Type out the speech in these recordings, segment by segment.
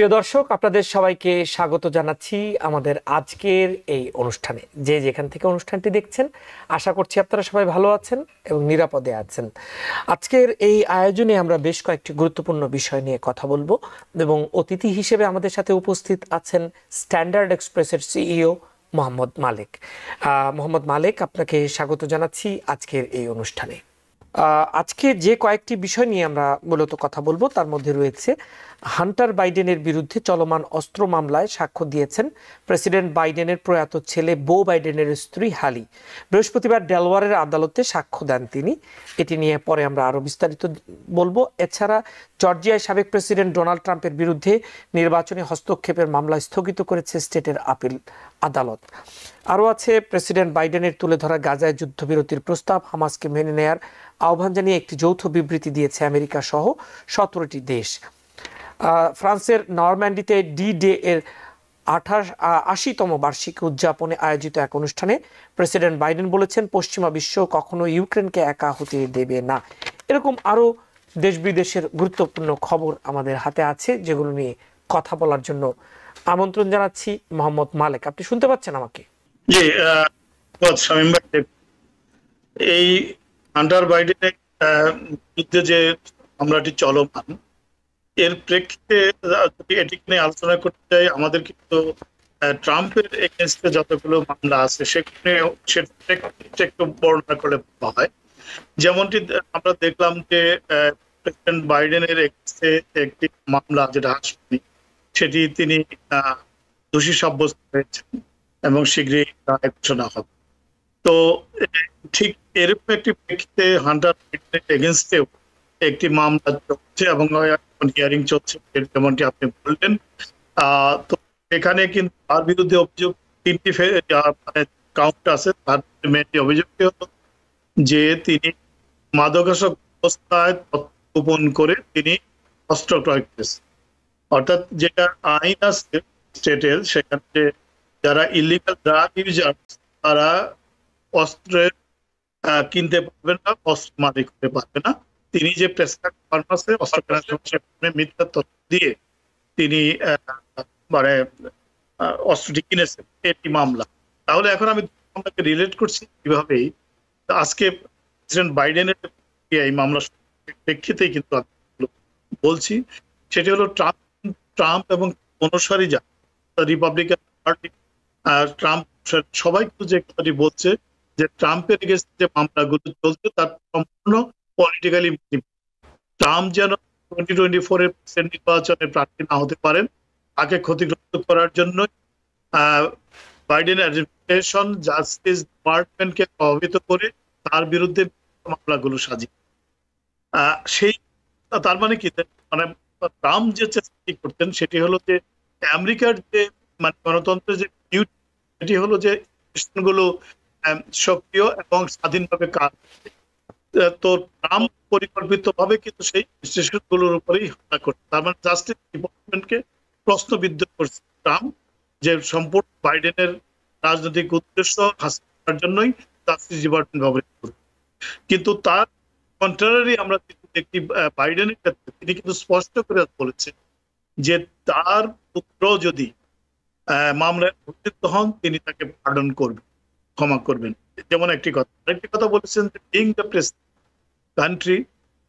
প্রিয় দর্শক আপনাদের সবাইকে স্বাগত জানাচ্ছি আমাদের আজকের এই অনুষ্ঠানে যে যেখান থেকে অনুষ্ঠানটি দেখছেন আশা করছি আপনারা সবাই ভালো আছেন এবং নিরাপদে আছেন আজকের এই আয়োজনে আমরা বেশ কয়েকটি গুরুত্বপূর্ণ বিষয় নিয়ে কথা বলবো এবং অতিথি হিসেবে আমাদের সাথে উপস্থিত আছেন স্ট্যান্ডার্ড এক্সপ্রেসের সিইও মোহাম্মদ মালিক মোহাম্মদ মালিক আপনাকে স্বাগত জানাচ্ছি আজকের এই অনুষ্ঠানে আজকে যে কয়েকটি বিষয় নিয়ে আমরা মূলত কথা বলবো তার মধ্যে রয়েছে হান্টার বাইডেনের বিরুদ্ধে চলমান অস্ত্র মামলায় সাক্ষ্য দিয়েছেন প্রেসিডেন্ট বাইডেনের প্রয়াত ছেলে বো বাইডেনের স্ত্রী হালি বৃহস্পতিবার ডেলওয়ারের আদালতে সাক্ষ্য দেন তিনি এটি নিয়ে পরে আমরা আরও বিস্তারিত বলবো এছাড়া জর্জিয়ায় সাবেক প্রেসিডেন্ট ডোনাল্ড ট্রাম্পের বিরুদ্ধে নির্বাচনী হস্তক্ষেপের মামলা স্থগিত করেছে স্টেটের আপিল আদালত আরও আছে প্রেসিডেন্ট বাইডেনের তুলে ধরা গাজায় যুদ্ধবিরতির প্রস্তাব হামাসকে মেনে নেয়ার আহ্বান জানিয়ে একটি যৌথ বিবৃতি দিয়েছে আমেরিকা সহ সতেরোটি দেশ ফ্রান্সের নরম্যান্ডিতে ডি ডে এর আঠাশ আশিতম বার্ষিক উদযাপনে আয়োজিত এক অনুষ্ঠানে প্রেসিডেন্ট বাইডেন বলেছেন পশ্চিমা বিশ্ব কখনো ইউক্রেনকে একা হতে দেবে না এরকম আরও দেশ বিদেশের গুরুত্বপূর্ণ খবর আমাদের হাতে আছে যেগুলো নিয়ে কথা বলার জন্য আমন্ত্রণ জানাচ্ছি মোহাম্মদ মালেক আপনি শুনতে পাচ্ছেন আমাকে জি এই আন্ডার বাইডেনের বিরুদ্ধে যে আমরাটি চলমান এর প্রেক্ষিতে যদি এটিকে নিয়ে আলোচনা করতে চাই আমাদের কিন্তু ট্রাম্পের এগেনস্টে যতগুলো মামলা আছে সেখানে সেটা একটু বর্ণনা করে বলা হয় যেমনটি আমরা দেখলাম যে প্রেসিডেন্ট বাইডেনের এগেনস্টে একটি মামলা যেটা আসেনি সেটি তিনি দোষী সাব্যস্ত হয়েছেন এবং শীঘ্রই রায় ঘোষণা হবে তো ঠিক এরকম একটি প্রেক্ষিতে হান্টার এগেনস্টেও একটি মামলা চলছে এবং হিয়ারিং চলছে যেমনটি আপনি বললেন তো এখানে কিন্তু তার বিরুদ্ধে অভিযোগ তিনটি কাউন্ট মানে আছে তার মেয়েটি অভিযোগটি যে তিনি মাদকাসক অবস্থায় গোপন করে তিনি অস্ত্র ক্রয় করেছেন অর্থাৎ যেটা আইন আছে স্টেটের সেখানে যারা ইলিগাল ড্রাগ ইউজার তারা অস্ত্রের কিনতে পারবে না অস্ত্র মালিক হতে পারবে না তিনি যে প্রেসকার কনফারেন্সে মিথ্যা তথ্য দিয়ে তিনি মানে অস্ত্রটি কিনেছেন এটি মামলা তাহলে এখন আমি মামলাকে রিলেট করছি কিভাবেই আজকে প্রেসিডেন্ট বাইডেনের এই মামলা প্রেক্ষিতেই কিন্তু বলছি সেটি হলো ট্রাম্প ট্রাম্প এবং অনুসারী যা রিপাবলিকান পার্টি আর ট্রাম্প সবাই কিন্তু যে কথাটি বলছে যে ট্রাম্পের গেছে যে মামলাগুলো চলছে তার সম্পূর্ণ পলিটিক্যালি ট্রাম্প যেন টোয়েন্টি টোয়েন্টি ফোর এর নির্বাচনে প্রার্থী না হতে পারেন তাকে ক্ষতিগ্রস্ত করার জন্য বাইডেন অ্যাডমিনিস্ট্রেশন জাস্টিস ডিপার্টমেন্টকে প্রভাবিত করে তার বিরুদ্ধে মামলাগুলো সাজিয়ে সেই তার মানে কি মানে ট্রাম্প যে চেষ্টা করতেন সেটি হলো যে আমেরিকার যে মানে গণতন্ত্রের যে সেটি হলো যে গুলো সক্রিয় এবং স্বাধীনভাবে কাজ তো ট্রাম্প পরিকল্পিত ভাবে কিন্তু সেই ইনস্টিটিউট গুলোর উপরেই হামলা করছে তার মানে জাস্টিস ডিপার্টমেন্ট কে প্রশ্নবিদ্ধ করছে ট্রাম্প যে সম্পূর্ণ বাইডেনের রাজনৈতিক উদ্দেশ্য হাসিল করার জন্যই জাস্টিস ডিপার্টমেন্ট ব্যবহৃত করছে কিন্তু তার কন্ট্রারি আমরা দেখি বাইডেনের ক্ষেত্রে তিনি কিন্তু স্পষ্ট করে বলেছেন যে তার পুত্র যদি মামলায় অভিযুক্ত হন তিনি তাকে পার্ডন করবেন ক্ষমা করবেন যেমন একটি কথা আরেকটি কথা বলেছেন যে বিং দ্য প্রেসিডেন্ট কান্ট্রি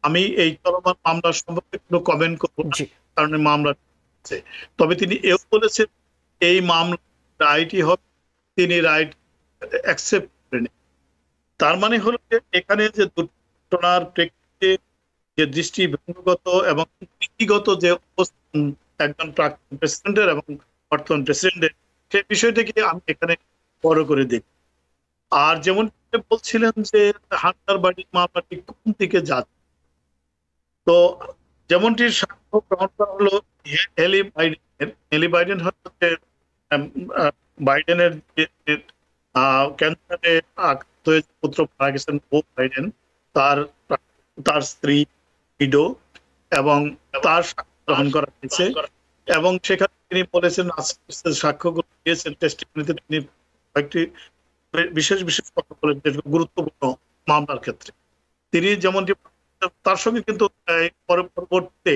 আমি এই চলমান মামলা সম্পর্কে কোনো কমেন্ট করব কারণ মামলা তবে তিনি এও বলেছেন এই মামলা রায়টি হবে তিনি রাইট অ্যাকসেপ্ট করেন তার মানে হলো যে এখানে যে দুর্ঘটনার প্রেক্ষিতে যে দৃষ্টিভঙ্গগত এবং নীতিগত যে অবস্থান একজন প্রাক্তন প্রেসিডেন্টের এবং বর্তমান প্রেসিডেন্টের সেই বিষয়টিকে আমি এখানে বড় করে দেখি আর যেমন বলছিলেন যে হান্টার বাড়ির মামলাটি কোন দিকে যাচ্ছে তো যেমনটি সাক্ষ্য গ্রহণ করা হলো হেলি বাইডেনের হেলি বাইডেন হচ্ছে বাইডেনের ক্যান্সারে আক্রান্ত হয়ে পুত্র মারা গেছেন বো বাইডেন তার তার স্ত্রী ইডো এবং তার গ্রহণ করা হয়েছে এবং সেখানে তিনি বলেছেন সাক্ষ্য দিয়েছেন টেস্টিমনিতে তিনি কয়েকটি বিশেষ বিশেষ কথা বলেন যেগুলো গুরুত্বপূর্ণ মামলার ক্ষেত্রে তিনি যেমন তার সঙ্গে কিন্তু পরবর্তীতে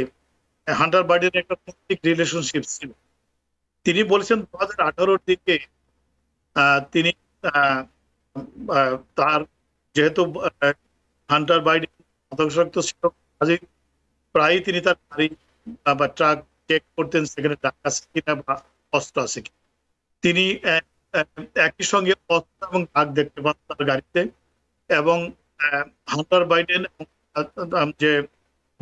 হান্ডার বাইডেন একটা রিলেশনশিপ ছিল তিনি বলেছেন দু হাজার আঠারোর দিকে তিনি তার যেহেতু হান্টার বাইডেন হতবিষাক্ত ছিল কাজে প্রায়ই তিনি তার গাড়ি বা ট্রাক চেক করতেন সেখানে টাকা আছে কিনা বা অস্ত্র আছে কিনা তিনি একই সঙ্গে অস্ত্র এবং দাগ দেখতে পান তার গাড়িতে এবং হান্টার বাইডেন যে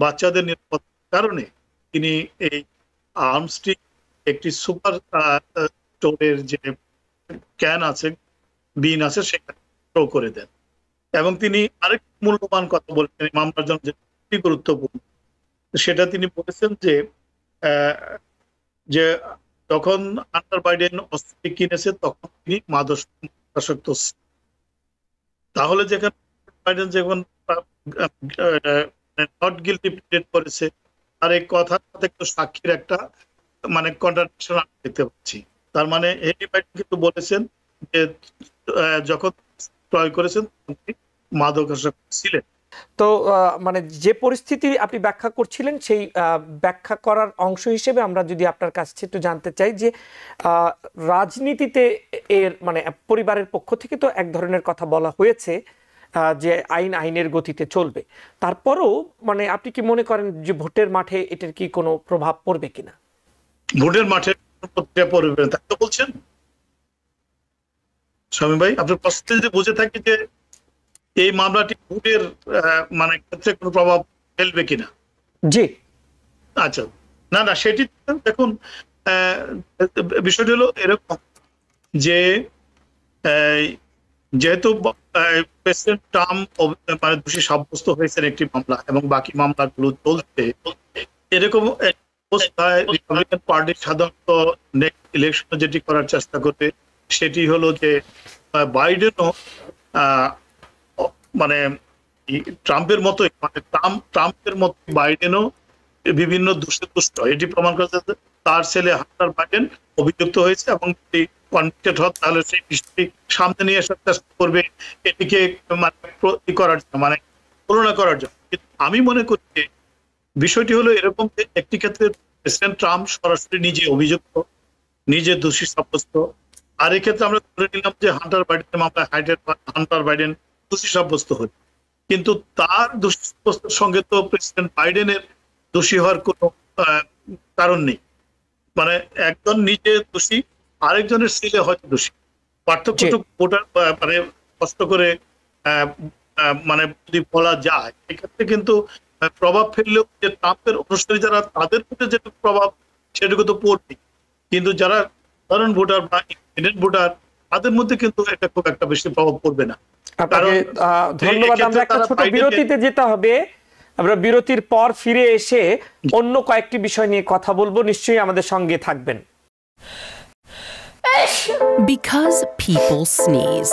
বাচ্চাদের নিরাপত্তার কারণে তিনি এই আর্মস্টিক একটি সুপার স্টোরের যে ক্যান আছে বিন আছে সেখানে থ্রো করে দেন এবং তিনি আরেক মূল্যবান কথা বলেছেন মামলার জন্য গুরুত্বপূর্ণ সেটা তিনি বলেছেন যে যে তখন আন্ডার বাইডেন অস্ত্র কিনেছে তখন তিনি মাদক তাহলে যেখানে বাইডেন যখন নট গিলটি প্লেট করেছে আর এই কথার সাথে কিন্তু সাক্ষীর একটা মানে কন্ট্রাডিকশন আমি দেখতে পাচ্ছি তার মানে হেলি বাইডেন কিন্তু বলেছেন যে যখন ক্রয় করেছেন মাদক মাদকাসক্ত ছিলেন তো মানে যে পরিস্থিতি আপনি ব্যাখ্যা করছিলেন সেই ব্যাখ্যা করার অংশ হিসেবে আমরা যদি আপনার কাছে একটু জানতে চাই যে রাজনীতিতে এর মানে পরিবারের পক্ষ থেকে তো এক ধরনের কথা বলা হয়েছে যে আইন আইনের গতিতে চলবে তারপরও মানে আপনি কি মনে করেন যে ভোটের মাঠে এটার কি কোনো প্রভাব পড়বে কিনা ভোটের মাঠে পড়বে তাই তো বলছেন স্বামী ভাই আপনার প্রশ্ন যদি বুঝে থাকি যে এই মামলাটি ভোটের মানে ক্ষেত্রে কোনো প্রভাব ফেলবে কিনা জি আচ্ছা না না সেটি দেখুন বিষয়টি হলো এরকম যে যেহেতু প্রেসিডেন্ট ট্রাম্প মানে দোষী সাব্যস্ত হয়েছেন একটি মামলা এবং বাকি মামলাগুলো চলছে এরকম অবস্থায় রিপাবলিকান পার্টি সাধারণত নেক্সট ইলেকশন যেটি করার চেষ্টা করবে সেটি হলো যে বাইডেনও মানে ট্রাম্পের মতোই মানে ট্রাম্প ট্রাম্পের মতো বাইডেনও বিভিন্ন দুষ্টে দুষ্ট এটি প্রমাণ করেছে তার ছেলে হান্টার বাইডেন অভিযুক্ত হয়েছে এবং যদি কনভিক্টেড হন তাহলে সেই বিষয়টি সামনে নিয়ে আসার চেষ্টা করবে এটিকে মানে করার জন্য মানে তুলনা করার জন্য আমি মনে করি যে বিষয়টি হলো এরকম যে একটি ক্ষেত্রে প্রেসিডেন্ট ট্রাম্প সরাসরি নিজে অভিযুক্ত নিজে দোষী সাব্যস্ত আর এক্ষেত্রে আমরা ধরে নিলাম যে হান্টার বাইডেন মামলায় হাইডেন হান্টার বাইডেন দোষী সাব্যস্ত হই কিন্তু তার দোষী সাব্যস্তের সঙ্গে তো প্রেসিডেন্ট বাইডেনের দোষী হওয়ার কোনো কারণ নেই মানে একজন নিজে দোষী আরেকজনের ছেলে হয়তো দোষী পার্থক্যটুকু ভোটার মানে কষ্ট করে মানে যদি বলা যায় এক্ষেত্রে কিন্তু প্রভাব ফেললেও যে ট্রাম্পের অনুসারী যারা তাদের উপরে যেটুকু প্রভাব সেটুকু তো পড়বে কিন্তু যারা সাধারণ ভোটার বা ইন্ডিপেন্ডেন্ট ভোটার তাদের মধ্যে কিন্তু এটা খুব একটা বেশি প্রভাব পড়বে না ধন্যবাদ আমরা একটা ছোট বিরতিতে যেতে হবে আমরা বিরতির পর ফিরে এসে অন্য কয়েকটি বিষয় নিয়ে কথা বলবো নিশ্চয়ই আমাদের সঙ্গে থাকবেন Because people sneeze.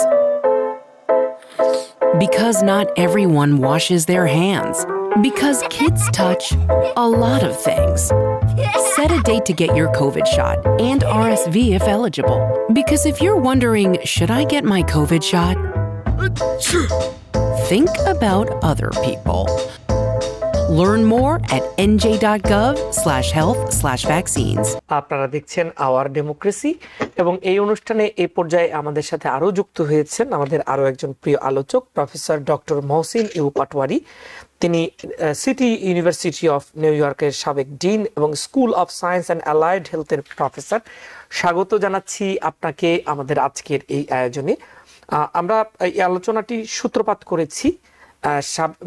Because not everyone washes their hands. Because kids touch a lot of things. Set a date to get your COVID shot and RSV if eligible. Because if you're wondering, should I get my COVID shot? Think about other people. Learn more at nj.gov slash health slash vaccines. আপনারা দেখছেন hour democracy এবং এই অনুষ্ঠানে এই পর্যায়ে আমাদের সাথে আরও যুক্ত হয়েছেন আমাদের আরও একজন প্রিয় আলোচক professor doctor Mohsin U Patwari তিনি সিটি ইউনিভার্সিটি অফ নিউ ইয়র্কের সাবেক ডিন এবং school of science and allied হেলথের প্রফেসর স্বাগত জানাচ্ছি আপনাকে আমাদের আজকের এই আয়োজনে আমরা এই আলোচনাটি সূত্রপাত করেছি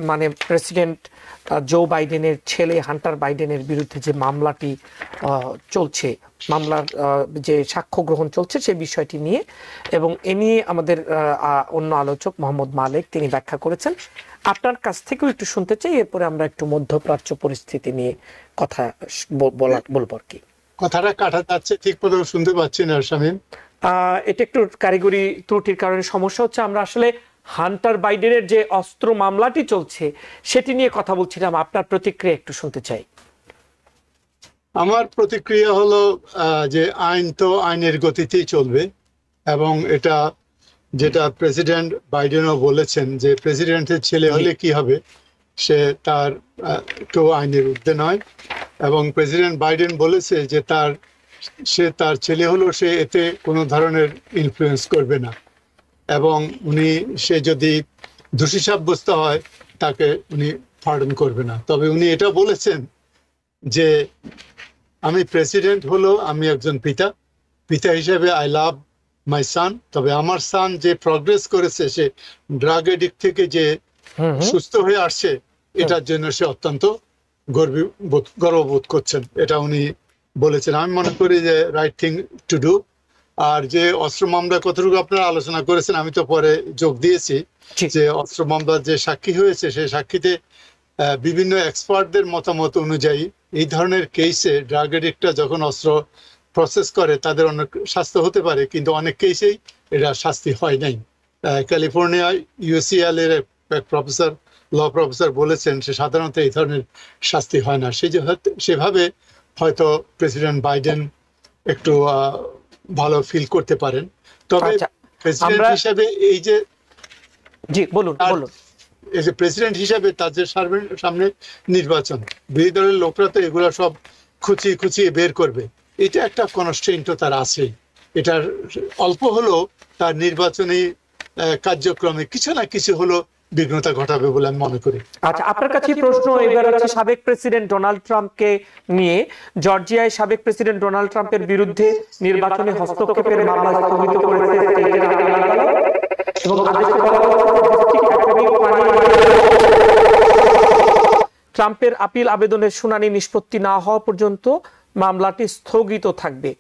মানে প্রেসিডেন্ট জো বাইডেনের ছেলে হান্টার বাইডেনের বিরুদ্ধে যে মামলাটি চলছে মামলার যে সাক্ষ্য গ্রহণ চলছে সে বিষয়টি নিয়ে এবং এ নিয়ে আমাদের অন্য আলোচক মোহাম্মদ মালেক তিনি ব্যাখ্যা করেছেন আপনার কাছ থেকেও একটু শুনতে চাই এরপরে আমরা একটু মধ্যপ্রাচ্য পরিস্থিতি নিয়ে কথা বলা বলব আর কি কথাটা কাটা যাচ্ছে ঠিক মতো শুনতে পাচ্ছি না শামীম এটা একটু কারিগরি ত্রুটির কারণে সমস্যা হচ্ছে আমরা আসলে হান্টার বাইডেনের যে অস্ত্র মামলাটি চলছে সেটি নিয়ে কথা বলছিলাম আপনার প্রতিক্রিয়া একটু শুনতে চাই আমার প্রতিক্রিয়া হলো যে আইন তো আইনের গতিতেই চলবে এবং এটা যেটা প্রেসিডেন্ট বাইডেনও বলেছেন যে প্রেসিডেন্টের ছেলে হলে কি হবে সে তার তো আইনের ঊর্ধ্বে নয় এবং প্রেসিডেন্ট বাইডেন বলেছে যে তার সে তার ছেলে হলো সে এতে কোনো ধরনের ইনফ্লুয়েন্স করবে না এবং উনি সে যদি দোষী সাব্যস্ত হয় তাকে উনি ফার্ডন করবে না তবে উনি এটা বলেছেন যে আমি প্রেসিডেন্ট হলো আমি একজন পিতা পিতা হিসেবে আই লাভ মাই সান তবে আমার সান যে প্রগ্রেস করেছে সে ড্রাগ এডিক থেকে যে সুস্থ হয়ে আসছে এটার জন্য সে অত্যন্ত গর্ববোধ গর্ববোধ করছেন এটা উনি বলেছেন আমি মনে করি যে রাইট থিং টু ডু আর যে অস্ত্র মামলা কতটুকু আপনারা আলোচনা করেছেন আমি তো পরে যোগ দিয়েছি যে অস্ত্র মামলার যে সাক্ষী হয়েছে সেই সাক্ষীতে বিভিন্ন এক্সপার্টদের মতামত অনুযায়ী এই ধরনের কেসে ড্রাগ এডিক্টটা যখন অস্ত্র প্রসেস করে তাদের অনেক শাস্তি হতে পারে কিন্তু অনেক কেসেই এটা শাস্তি হয় নাই ক্যালিফোর্নিয়া ইউসিএল এর এক প্রফেসর ল প্রফেসর বলেছেন সে সাধারণত এই ধরনের শাস্তি হয় না সেই সেভাবে হয়তো প্রেসিডেন্ট বাইডেন একটু ভালো ফিল করতে পারেন তবে প্রেসিডেন্ট আচ্ছা, হিসেবে এই যে জি বলুন বলুন এই যে প্রেসিডেন্ট হিসেবে তাদের সামনে নির্বাচন বিরোধী দলের লোকরা তো এগুলো সব খুঁচিয়ে খুঁচিয়ে বের করবে এটা একটা কনস্টেন্ট তার আছে এটার অল্প হলেও তার নির্বাচনী কার্যক্রমে কিছু না কিছু হলো বিঘ্নতা ঘটাবে বলে আমি মনে করি আচ্ছা আপনার কাছে প্রশ্ন এবার হচ্ছে সাবেক প্রেসিডেন্ট ডোনাল্ড ট্রাম্পকে নিয়ে জর্জিয়ায় সাবেক প্রেসিডেন্ট ডোনাল্ড ট্রাম্পের বিরুদ্ধে নির্বাচনে হস্তক্ষেপের মামলা স্থগিত করেছে ট্রাম্পের আপিল আবেদনের শুনানি নিষ্পত্তি না হওয়া পর্যন্ত মামলাটি স্থগিত থাকবে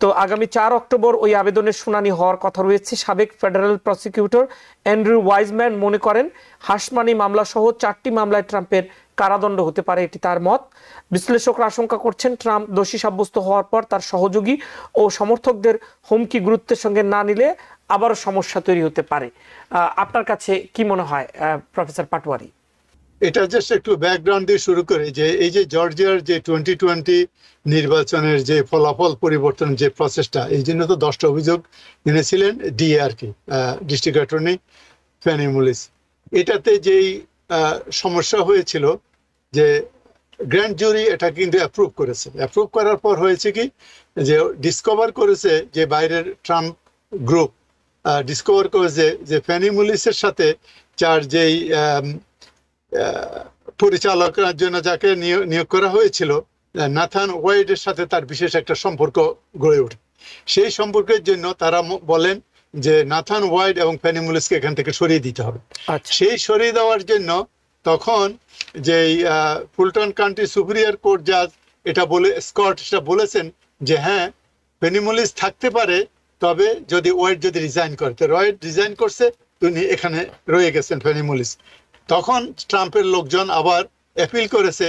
তো আগামী চার অক্টোবর ওই আবেদনের শুনানি হওয়ার কথা রয়েছে সাবেক ফেডারেল প্রসিকিউটর অ্যান্ড্রু ওয়াইজম্যান মনে করেন হাসমানি মামলাসহ চারটি মামলায় ট্রাম্পের কারাদণ্ড হতে পারে এটি তার মত বিশ্লেষকরা আশঙ্কা করছেন ট্রাম্প দোষী সাব্যস্ত হওয়ার পর তার সহযোগী ও সমর্থকদের হুমকি গুরুত্বের সঙ্গে না নিলে আবারও সমস্যা তৈরি হতে পারে আপনার কাছে কি মনে হয় প্রফেসর পাটোয়ারি এটা জাস্ট একটু ব্যাকগ্রাউন্ড দিয়ে শুরু করে যে এই যে জর্জিয়ার যে টোয়েন্টি টোয়েন্টি নির্বাচনের যে ফলাফল পরিবর্তন যে প্রচেষ্টা এই জন্য তো দশটা অভিযোগ এনেছিলেন ডিএ আর কি ডিস্ট্রিক্ট অ্যাটর্নি ফ্যানিমুলিস এটাতে যেই সমস্যা হয়েছিল যে গ্র্যান্ড জুরি এটা কিন্তু অ্যাপ্রুভ করেছে অ্যাপ্রুভ করার পর হয়েছে কি যে ডিসকভার করেছে যে বাইরের ট্রাম্প গ্রুপ ডিসকভার করেছে যে ফ্যানিমুলিসের সাথে যার যেই পরিচালক জন্য যাকে নিয়োগ করা হয়েছিল নাথান ওয়াইডের সাথে তার বিশেষ একটা সম্পর্ক গড়ে ওঠে সেই সম্পর্কের জন্য তারা বলেন যে নাথান ওয়াইড এবং প্যানিমুলিসকে এখান থেকে সরিয়ে দিতে হবে আচ্ছা। সেই সরিয়ে দেওয়ার জন্য তখন যে ফুলটন কান্ট্রি সুপ্রিয়ার কোর্ট জাজ এটা বলে স্কট সেটা বলেছেন যে হ্যাঁ প্যানিমুলিস থাকতে পারে তবে যদি ওয়াইড যদি রিজাইন করে তো রয়েড রিজাইন করছে তিনি এখানে রয়ে গেছেন ফেনিমুলিস তখন ট্রাম্পের লোকজন আবার অ্যাপিল করেছে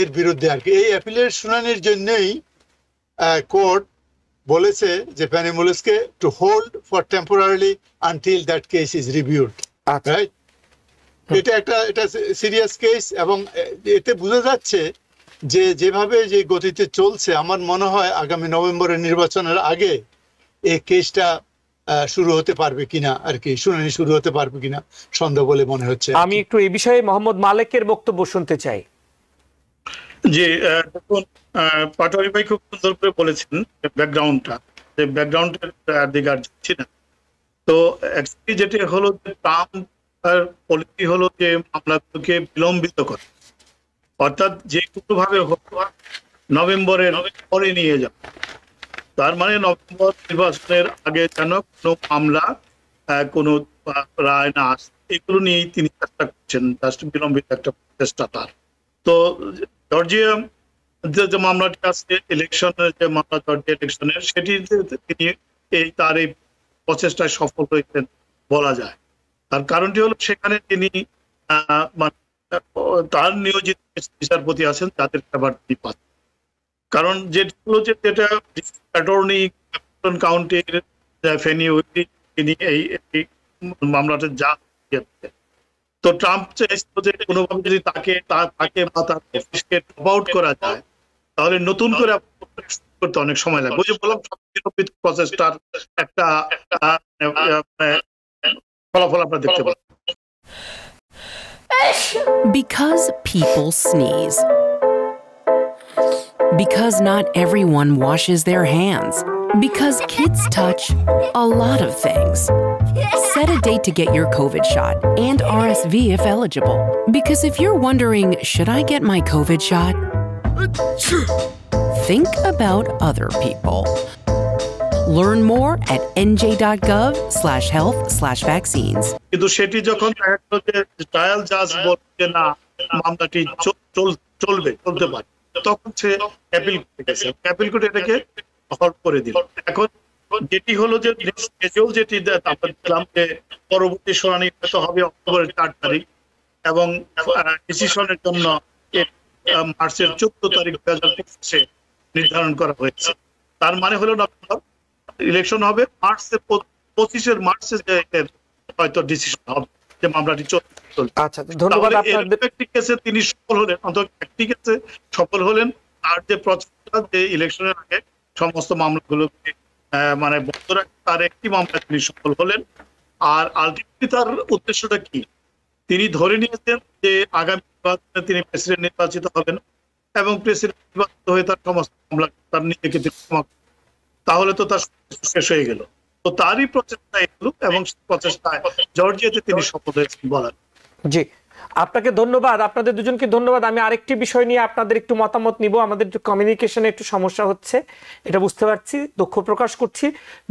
এর বিরুদ্ধে আর কি এই অ্যাপিলের শুনানির জন্যই কোর্ট বলেছে যে প্যানিমুলসকে to hold for temporarily until that case is reviewed right এটা একটা এটা সিরিয়াস কেস এবং এতে বোঝা যাচ্ছে যে যেভাবে যে গতিতে চলছে আমার মনে হয় আগামী নভেম্বরের নির্বাচনের আগে এই কেসটা শুরু হতে পারবে কিনা আর কি শুনানি শুরু হতে পারবে কিনা সন্দেহ বলে মনে হচ্ছে আমি একটু এ বিষয়ে মোহাম্মদ মালেকের বক্তব্য শুনতে চাই জি দেখুন পাটোয়ারি ভাই খুব সুন্দর করে বলেছেন ব্যাকগ্রাউন্ডটা যে ব্যাকগ্রাউন্ডের দিকে আর যাচ্ছি না তো অ্যাকচুয়ালি যেটা হলো যে ট্রাম্প তার পলিসি হলো যে মামলাগুলোকে বিলম্বিত করে অর্থাৎ যে কোনোভাবে হোক নভেম্বরে নভেম্বরে নিয়ে যাওয়া তার মানে নভেম্বর নির্বাচনের আগে যেন কোনো মামলা কোনো রায় না আসে এগুলো নিয়েই তিনি চেষ্টা করছেন বিলম্বিত একটা প্রচেষ্টা তার তো জর্জিয়া যে মামলাটি আছে ইলেকশনের যে মামলা জর্জিয়া ইলেকশনের সেটি তিনি এই তার এই প্রচেষ্টায় সফল হয়েছেন বলা যায় তার কারণটি হলো সেখানে তিনি মানে, তার নিয়োজিত বিচারপতি আছেন তাদের খাবার তিনি পাচ্ছেন কারণ যেটা যেগুলো যেটা অ্যাটর্নি কাউন্টির ফেনি তিনি এই মামলাটা যা তো ট্রাম্প চাইছিল যে কোনোভাবে যদি তাকে তাকে বা তার অফিসকে টপ আউট করা যায় তাহলে নতুন করে করতে অনেক সময় লাগবে ওই যে বললাম প্রসেসটার একটা ফলাফল আমরা দেখতে পাবো Because people sneeze. because not everyone washes their hands, because kids touch a lot of things. Set a date to get your COVID shot and RSV if eligible. Because if you're wondering, should I get my COVID shot? Think about other people. Learn more at nj.gov slash health slash vaccines. কিন্তু সেটি যখন দেখা গেল যে trial জাজ বলছে না মামলাটি চলবে চলতে পারে তখন সে অ্যাপিল করেছে অ্যাপিল করে এটাকে হল্ট করে দিল এখন যেটি হলো যে স্কেজুয়াল যেটি তারপর দিলাম যে পরবর্তী শুনানি হয়তো হবে অক্টোবরের চার তারিখ এবং ডিসিশনের জন্য মার্চের চোদ্দ তারিখ দু হাজার পঁচিশে নির্ধারণ করা হয়েছে তার মানে হলো ডক্টর ইলেকশন হবে মার্চের পঁচিশের মার্চে হয়তো ডিসিশন হবে যে মামলাটি চলছে আচ্ছা ধন্যবাদ আপনাদের কেসে তিনি সফল হলেন অন্তত একটি কেসে সফল হলেন আর যে যে ইলেকশনের আগে সমস্ত মানে বন্ধ রাখে তার একটি মামলা তিনি সফল হলেন আর আলটিমেটলি তার উদ্দেশ্যটা কি তিনি ধরে নিয়েছেন যে আগামী নির্বাচনে তিনি প্রেসিডেন্ট নির্বাচিত হবেন এবং প্রেসিডেন্ট নির্বাচিত হয়ে তার সমস্ত মামলা তার নিজেকে তাহলে তো তার শেষ হয়ে গেল তো তারই প্রচেষ্টা এবং হ্যাঁ। প্রচেষ্টায় জর্জিয়াতে তিনি সফল হয়েছেন বলেন জি আপনাকে ধন্যবাদ আপনাদের দুজনকে ধন্যবাদ আমি আরেকটি বিষয় নিয়ে আপনাদের একটু মতামত নিব আমাদের একটু কমিউনিকেশনে একটু সমস্যা হচ্ছে এটা বুঝতে পারছি দুঃখ প্রকাশ করছি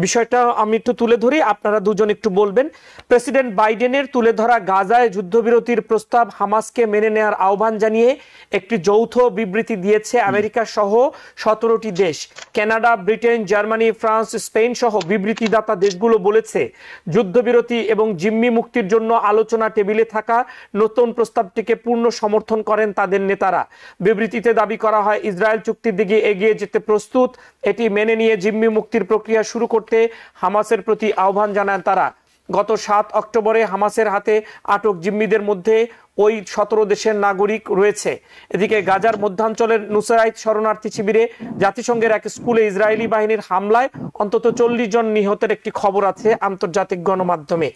বিষয়টা আমি একটু তুলে ধরি আপনারা দুজন একটু বলবেন প্রেসিডেন্ট বাইডেনের তুলে ধরা গাজায় যুদ্ধবিরতির প্রস্তাব হামাসকে মেনে নেওয়ার আহ্বান জানিয়ে একটি যৌথ বিবৃতি দিয়েছে আমেরিকা সহ সতেরোটি দেশ Canada Britain Germany France Spain সহ বিবৃতিদাতা দেশগুলো বলেছে যুদ্ধবিরতি এবং জিম্মি মুক্তির জন্য আলোচনা টেবিলে থাকা নতুন নতুন প্রস্তাবটিকে পূর্ণ সমর্থন করেন তাদের নেতারা বিবৃতিতে দাবি করা হয় ইসরায়েল চুক্তির দিকে এগিয়ে যেতে প্রস্তুত এটি মেনে নিয়ে জিম্মি মুক্তির প্রক্রিয়া শুরু করতে হামাসের প্রতি আহ্বান জানান তারা গত সাত অক্টোবরে হামাসের হাতে আটক জিম্মিদের মধ্যে ওই সতেরো দেশের নাগরিক রয়েছে এদিকে গাজার মধ্যাঞ্চলের নুসারাইত শরণার্থী শিবিরে জাতিসংঘের এক স্কুলে ইসরায়েলি বাহিনীর হামলায় অন্তত চল্লিশ জন নিহতের একটি খবর আছে আন্তর্জাতিক গণমাধ্যমে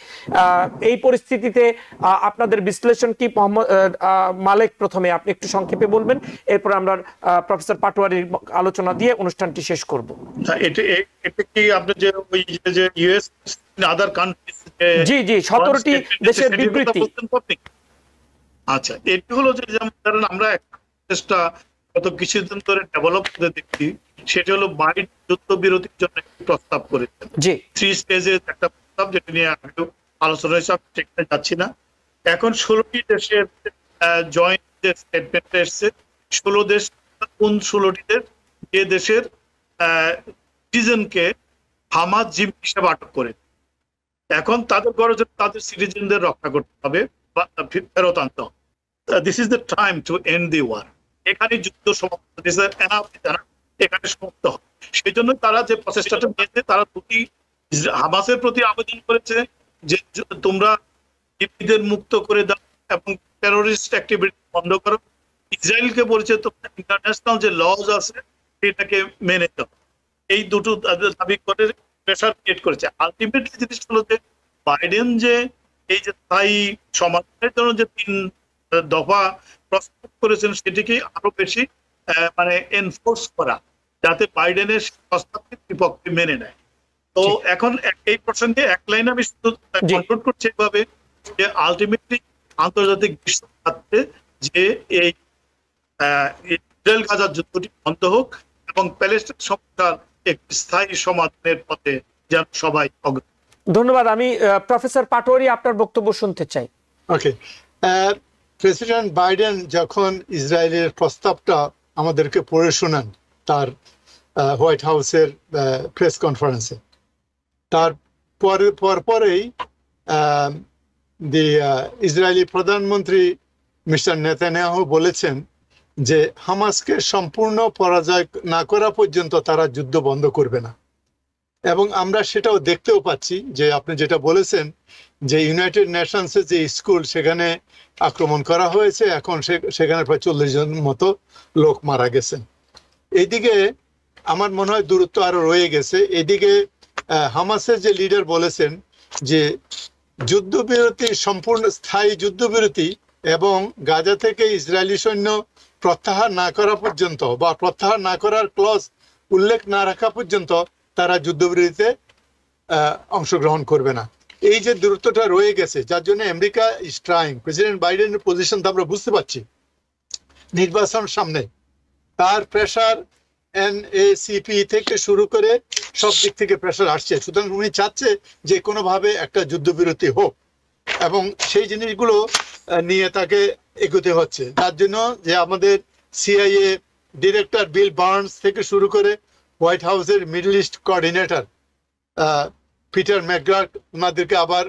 এই পরিস্থিতিতে আপনাদের বিশ্লেষণ কি মালেক প্রথমে আপনি একটু সংক্ষেপে বলবেন এরপর আমরা প্রফেসর পাটোয়ারির আলোচনা দিয়ে অনুষ্ঠানটি শেষ করব আচ্ছা, এটা কান্ট্রি জি জি সতেরোটি দেশের বিবৃতি আচ্ছা এটি হলো যে যেমন ধরেন আমরা একটা গত কিছুদিন ধরে ডেভেলপ করে দেখছি সেটি হলো বাইট যুদ্ধ বিরতির জন্য একটি প্রস্তাব করেছে জি থ্রি স্টেজে একটা প্রস্তাব যেটা নিয়ে আমি আলোচনা হিসাব সেখানে যাচ্ছি না এখন ষোলোটি দেশের জয়েন্ট যে স্টেটমেন্ট এসছে ষোলো দেশ কোন ষোলোটি দেশ যে দেশের সিটিজেনকে হামাজ জিম হিসেবে আটক করে এখন তাদের গরজে তাদের সিটিজেনদের রক্ষা করতে হবে বা ফেরত আনতে হবে this is the time to end the war এখানে যুদ্ধ সমাপ্ত দিস এখানে সমাপ্ত হয় সেই জন্য তারা যে প্রচেষ্টাটা নিয়েছে তারা দুটি হামাসের প্রতি আবেদন করেছে যে তোমরা ইপিদের মুক্ত করে দাও এবং টেরোরিস্ট অ্যাক্টিভিটি বন্ধ করো ইসরায়েলকে বলছে তোমরা ইন্টারন্যাশনাল যে লজ আছে সেটাকে মেনে দাও এই দুটো দাবি করে প্রেশার ক্রিয়েট করেছে আলটিমেটলি জিনিসটা হলো যে বাইডেন যে এই যে স্থায়ী সমাধানের জন্য যে তিন দফা প্রস্তাব করেছেন সেটিকে আরো বেশি মানে এনফোর্স করা যাতে বাইডেনের প্রস্তাবকে বিপক্ষে মেনে নেয় তো এখন এই প্রসঙ্গে এক লাইন আমি শুধু কন্ট্রোল করছি এভাবে যে আলটিমেটলি আন্তর্জাতিক বিশ্ব যে এই ইসরায়েল গাজার যুদ্ধটি বন্ধ হোক এবং প্যালেস্টাইন সমস্যার একটি স্থায়ী সমাধানের পথে যেন সবাই অগ্রসর ধন্যবাদ আমি প্রফেসর পাটোয়ারি আপনার বক্তব্য শুনতে চাই ওকে প্রেসিডেন্ট বাইডেন যখন ইসরায়েলের প্রস্তাবটা আমাদেরকে পড়ে শোনান তার হোয়াইট হাউসের প্রেস কনফারেন্সে তার পরে পরপরেই দি ইসরায়েলি প্রধানমন্ত্রী মিস্টার নেতানিয়াহু বলেছেন যে হামাসকে সম্পূর্ণ পরাজয় না করা পর্যন্ত তারা যুদ্ধ বন্ধ করবে না এবং আমরা সেটাও দেখতেও পাচ্ছি যে আপনি যেটা বলেছেন যে ইউনাইটেড নেশনসের যে স্কুল সেখানে আক্রমণ করা হয়েছে এখন সেখানে প্রায় চল্লিশ জন মতো লোক মারা গেছেন এদিকে আমার মনে হয় দূরত্ব আরো রয়ে গেছে এদিকে হামাসের যে লিডার বলেছেন যে যুদ্ধবিরতি সম্পূর্ণ স্থায়ী যুদ্ধবিরতি এবং গাজা থেকে ইসরায়েলি সৈন্য প্রত্যাহার না করা পর্যন্ত বা প্রত্যাহার না করার ক্লস উল্লেখ না রাখা পর্যন্ত তারা যুদ্ধবিরতিতে অংশগ্রহণ করবে না এই যে দূরত্বটা রয়ে গেছে যার জন্য আমেরিকা ইজ ট্রাইং প্রেসিডেন্ট বাইডেনের পজিশন তো আমরা বুঝতে পারছি নির্বাচন সামনে তার প্রেশার এনএসিপি থেকে শুরু করে সব দিক থেকে প্রেশার আসছে সুতরাং উনি চাচ্ছে যে কোনোভাবে একটা যুদ্ধবিরতি হোক এবং সেই জিনিসগুলো নিয়ে তাকে এগোতে হচ্ছে যার জন্য যে আমাদের সিআইএ ডিরেক্টর বিল বার্নস থেকে শুরু করে হোয়াইট হাউসের Middle East coordinator Peter McGurk ওনাদেরকে আবার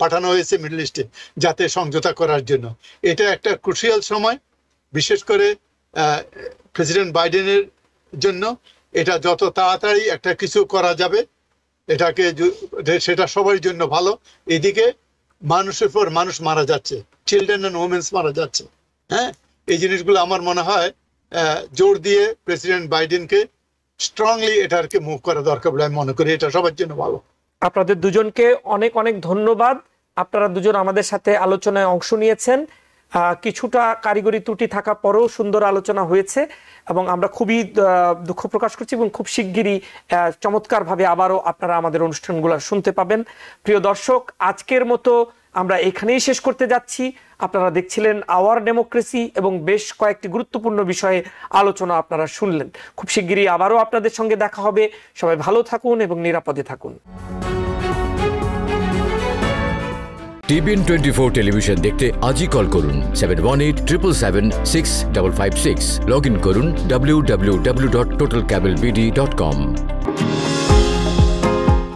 পাঠানো হয়েছে মিডল ইস্টে যাতে সমঝোতা করার জন্য এটা একটা ক্রুশিয়াল সময় বিশেষ করে প্রেসিডেন্ট বাইডেনের জন্য এটা যত তাড়াতাড়ি একটা কিছু করা যাবে এটাকে সেটা সবার জন্য ভালো এদিকে মানুষের পর মানুষ মারা যাচ্ছে চিলড্রেন অ্যান্ড ওমেন্স মারা যাচ্ছে হ্যাঁ এই জিনিসগুলো আমার মনে হয় জোর দিয়ে প্রেসিডেন্ট বাইডেনকে স্ট্রংলি এটাকে মুভ করা দরকার বলে আমি মনে করি এটা সবার জন্য ভালো আপনাদের দুজনকে অনেক অনেক ধন্যবাদ আপনারা দুজন আমাদের সাথে আলোচনায় অংশ নিয়েছেন কিছুটা কারিগরি ত্রুটি থাকা পরেও সুন্দর আলোচনা হয়েছে এবং আমরা খুবই দুঃখ প্রকাশ করছি এবং খুব শিগগিরই চমৎকারভাবে আবারও আপনারা আমাদের অনুষ্ঠানগুলো শুনতে পাবেন প্রিয় দর্শক আজকের মতো আমরা এখানেই শেষ করতে যাচ্ছি আপনারা দেখছিলেন আওয়ার ডেমোক্রেসি এবং বেশ কয়েকটি গুরুত্বপূর্ণ বিষয়ে আলোচনা আপনারা শুনলেন খুব শিগগিরই আবারও আপনাদের সঙ্গে দেখা হবে সবাই ভালো থাকুন এবং নিরাপদে থাকুন টিভিএন টোয়েন্টি ফোর টেলিভিশন দেখতে আজই কল করুন seven one eight triple seven six double five six log in করুন W W W dot total cable BD dot কম